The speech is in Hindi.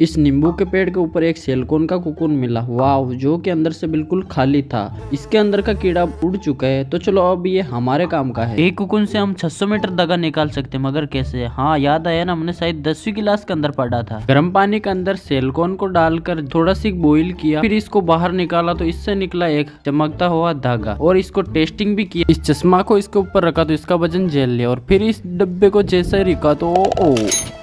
इस नींबू के पेड़ के ऊपर एक सेलकोन का कुकुन मिला वाह जो कि अंदर से बिल्कुल खाली था इसके अंदर का कीड़ा उड़ चुका है तो चलो अब ये हमारे काम का है एक कुकुन से हम 600 मीटर दगा निकाल सकते हैं मगर कैसे हाँ याद आया ना हमने शायद दसवीं क्लास के अंदर पढ़ा था गर्म पानी के अंदर सेलकोन को डालकर थोड़ा सी बॉइल किया फिर इसको बाहर निकाला तो इससे निकला एक चमकता हुआ धागा और इसको टेस्टिंग भी किया इस चश्मा को इसके ऊपर रखा तो इसका वजन झेल लिया और फिर इस डब्बे को जैसे रिका तो ओ